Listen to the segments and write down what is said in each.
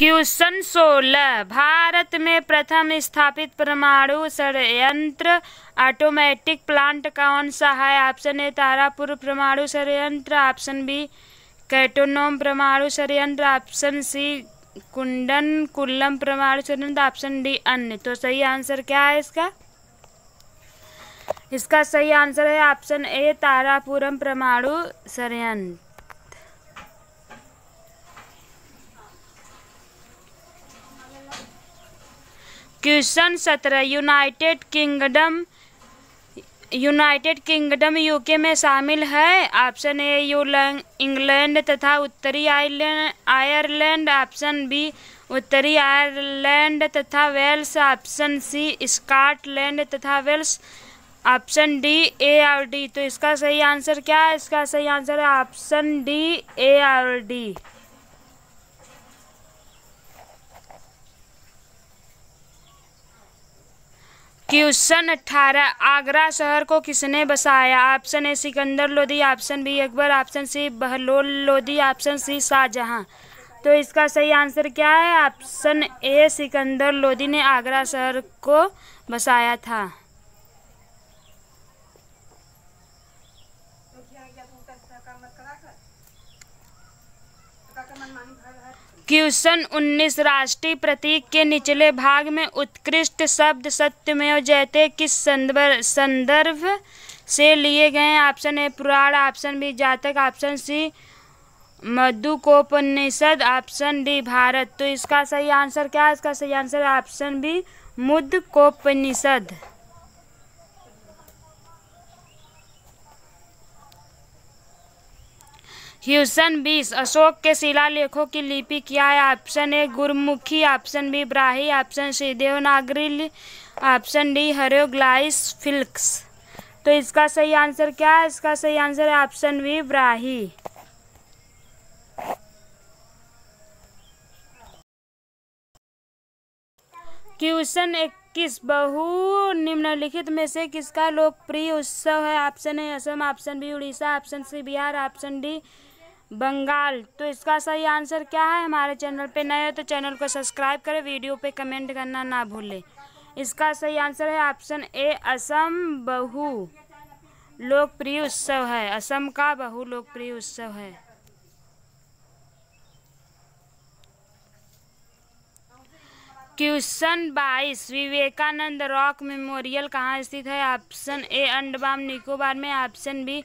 question सोलह भारत में प्रथम स्थापित परमाणु षडयंत्र ऑटोमेटिक प्लांट कौन सा है ऑप्शन ए तारापुर परमाणु षडयंत्र ऑप्शन बी कैटोनोम परमाणु षडयंत्र ऑप्शन सी कुंडन कुल्लम परमाणु षडयंत्र ऑप्शन डी अन्य तो सही आंसर क्या है इसका इसका सही आंसर है ऑप्शन ए तारापुरम परमाणु षडयंत्र क्वेश्चन सत्रह United Kingdom United Kingdom UK में शामिल है ऑप्शन ए इंग्लैंड तथा उत्तरी आयरलैंड आयरलैंड ऑप्शन बी उत्तरी आयरलैंड तथा वेल्स ऑप्शन सी स्कॉटलैंड तथा वेल्स ऑप्शन डी ए और डी तो इसका सही आंसर क्या है इसका सही आंसर है ऑप्शन डी ए और डी क्वेश्चन अट्ठारह आगरा शहर को किसने बसाया option A Sikandar Lodhi option B Akbar option C Bahlol Lodhi option C Shahjahan तो इसका सही आंसर क्या है ऑप्शन ए सिकंदर लोधी ने आगरा शहर को बसाया था क्वेश्चन उन्नीस राष्ट्रीय प्रतीक के निचले भाग में उत्कृष्ट शब्द सत्यमेव जयते किस संदर्भ संदर्भ से लिए गए option A Purana option B Jataka option C Mundakopanishad option D Bharat तो इसका सही आंसर क्या है इसका सही आंसर ऑप्शन बी मुद्कोपनिषद ह्यूसन बीस अशोक के शिलालेखों की लिपि क्या है option A Gurmukhi option B Brahmi option C Devanagari option D hieroglyphics तो इसका सही आंसर क्या है इसका सही आंसर है ऑप्शन बी ब्राही क्वेश्चन इक्कीस बहु निम्नलिखित में से किसका लोकप्रिय उत्सव है option A Assam option B Orissa option C Bihar option D Bengal तो इसका सही आंसर क्या है हमारे चैनल पे नए हो तो चैनल को सब्सक्राइब करें वीडियो पे कमेंट करना ना भूलें इसका सही आंसर है ऑप्शन ए असम बहु लोकप्रिय उत्सव है असम का बहु लोकप्रिय उत्सव है क्वेश्चन बाईस विवेकानंद रॉक मेमोरियल कहाँ स्थित है ऑप्शन ए अंडमान निकोबार में option B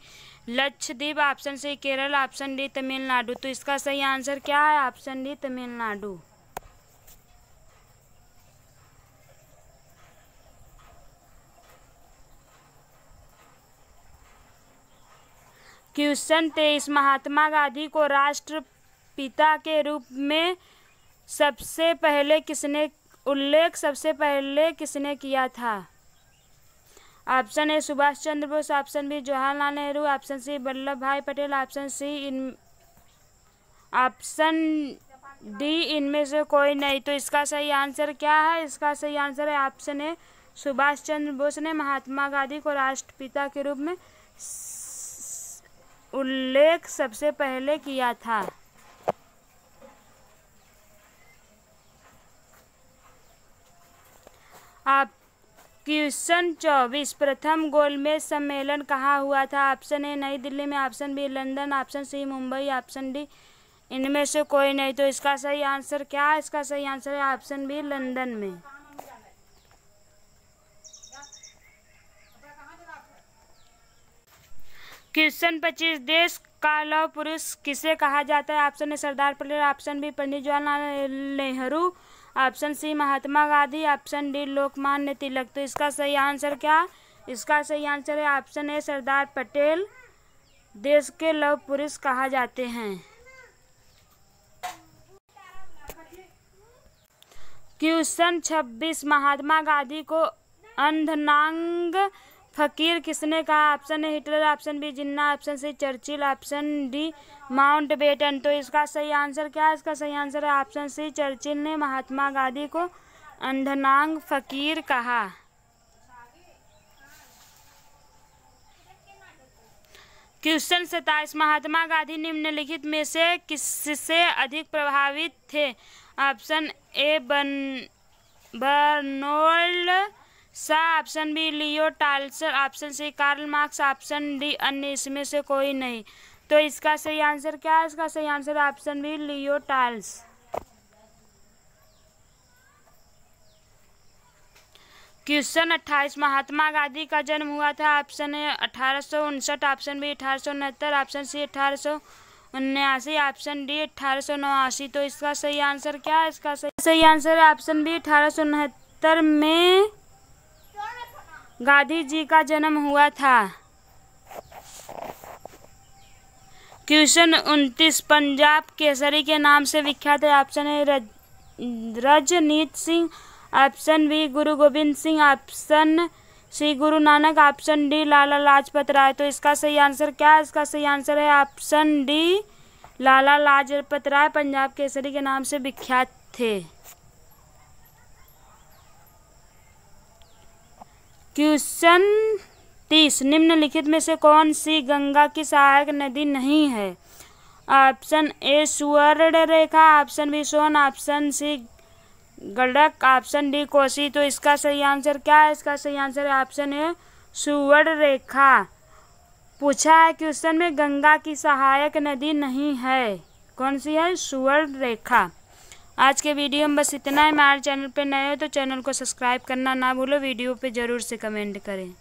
Lakshadweep option C Kerala option D Tamil Nadu तो इसका सही आंसर क्या है ऑप्शन डी तमिलनाडु क्वेश्चन तेईस महात्मा गांधी को राष्ट्रपिता के रूप में सबसे पहले किसने उल्लेख सबसे पहले किसने किया था option A Subhash Chandra Bose option B Jawaharlal Nehru option C Vallabhbhai Patel option C इन ऑप्शन डी इनमें से कोई नहीं तो इसका सही आंसर क्या है इसका सही आंसर है ऑप्शन ए सुभाष चंद्र बोस ने महात्मा गांधी को राष्ट्रपिता के रूप में उल्लेख सबसे पहले किया था आप क्वेश्चन चौबीस प्रथम गोलमेज सम्मेलन कहाँ हुआ था ऑप्शन ए नई दिल्ली में option B London option C Mumbai option D इनमें से कोई नहीं तो इसका सही आंसर क्या है इसका सही आंसर है ऑप्शन बी लंदन में क्वेश्चन पच्चीस देश का लव पुरुष किसे कहा जाता है option A Sardar Patel option B Pandit Jawaharlal Nehru option C Mahatma Gandhi option D Lokmanya Tilak तो इसका सही आंसर क्या इसका सही आंसर है ऑप्शन ए सरदार पटेल देश के लव पुरुष कहा जाते हैं क्वेश्चन छब्बीस महात्मा गांधी को अंधनांग फकीर किसने कहा ऑप्शन है Hitler option B Jinnah option C Churchill option D Mountbatten तो इसका सही आंसर क्या है इसका सही आंसर है ऑप्शन सी चर्चिल ने महात्मा गांधी को अंधनांग फकीर कहा क्वेश्चन सताइस महात्मा गांधी निम्नलिखित में से किससे अधिक प्रभावित थे ऑप्शन ए बन Bernard Shaw option B Leo Tolstoy option C Karl Marx option D अन्य इसमें से कोई नहीं तो इसका सही आंसर क्या है इसका सही answer option B Leo Tolstoy question अट्ठाईस महात्मा गांधी का जन्म हुआ था ऑप्शन ए अठारह ऑप्शन बी अठारह ऑप्शन सी अठारह उन्यासी ऑप्शन डी अठारह नवासी तो इसका सही आंसर क्या है इसका सही सही आंसर ऑप्शन बी अठारह में गांधी जी का जन्म हुआ था क्वेश्चन उनतीस पंजाब केसरी के नाम से विख्यात है ऑप्शन है रज रजनीत सिंह ऑप्शन बी गुरु Govind Singh option C Guru Nanak option D Lala Lajpat Rai तो इसका सही आंसर क्या है इसका सही आंसर है ऑप्शन डी लाला लाजपत राय पंजाब केसरी के नाम से विख्यात थे क्वेश्चन तीस निम्नलिखित में से कौन सी गंगा की सहायक नदी नहीं है option A Subarnarekha option B Son option C Gandak option D Kosi तो इसका सही आंसर क्या है इसका सही आंसर है ऑप्शन ए सुवर्ण रेखा पूछा है क्वेश्चन में गंगा की सहायक नदी नहीं है कौन सी है सुवर्ण रेखा आज के वीडियो में बस इतना है हमारे चैनल पे नए हो तो चैनल को सब्सक्राइब करना ना भूलो वीडियो पे ज़रूर से कमेंट करें